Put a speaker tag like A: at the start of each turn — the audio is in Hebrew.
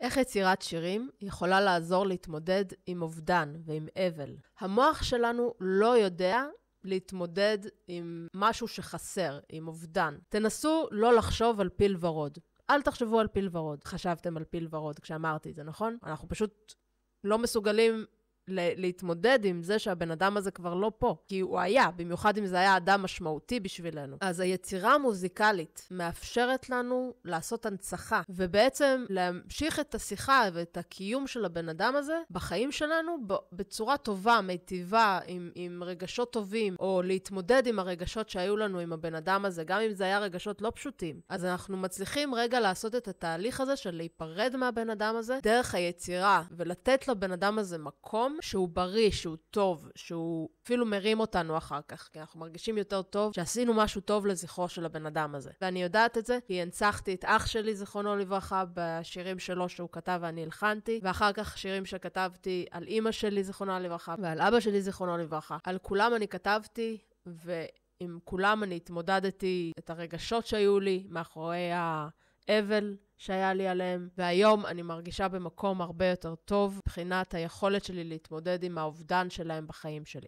A: איך יצירת שירים יכולה לעזור להתמודד עם אובדן ועם אבל? המוח שלנו לא יודע להתמודד עם משהו שחסר, עם אובדן. תנסו לא לחשוב על פיל ורוד. אל תחשבו על פיל ורוד. חשבתם על פיל ורוד כשאמרתי את זה, נכון? אנחנו פשוט לא מסוגלים להתמודד עם זה שהבן אדם הזה כבר לא פה, כי הוא היה, במיוחד אם זה היה אדם משמעותי בשבילנו. אז היצירה המוזיקלית מאפשרת לנו לעשות הנצחה, ובעצם להמשיך את השיחה ואת הקיום של הבן אדם הזה בחיים שלנו בצורה טובה, מיטיבה, עם, עם רגשות טובים, או להתמודד עם הרגשות שהיו לנו עם הבן אדם הזה, גם אם זה היה רגשות לא פשוטים. אז אנחנו מצליחים רגע לעשות את התהליך הזה של להיפרד מהבן אדם הזה דרך היצירה, ולתת לבן אדם הזה מקום. שהוא בריא, שהוא טוב, שהוא אפילו מרים אותנו אחר כך, כי אנחנו מרגישים יותר טוב שעשינו משהו טוב לזכרו של הבן אדם הזה. ואני יודעת את זה, כי הנצחתי את אח שלי, זיכרונו לברכה, בשירים שלו שהוא כתב ואני הלחנתי, ואחר כך שירים שכתבתי על אימא שלי, זיכרונה לברכה, ועל אבא שלי, זיכרונו לברכה. על כולם אני כתבתי, ו... עם כולם אני התמודדתי את הרגשות שהיו לי מאחורי האבל שהיה לי עליהם, והיום אני מרגישה במקום הרבה יותר טוב מבחינת היכולת שלי להתמודד עם האובדן שלהם בחיים שלי.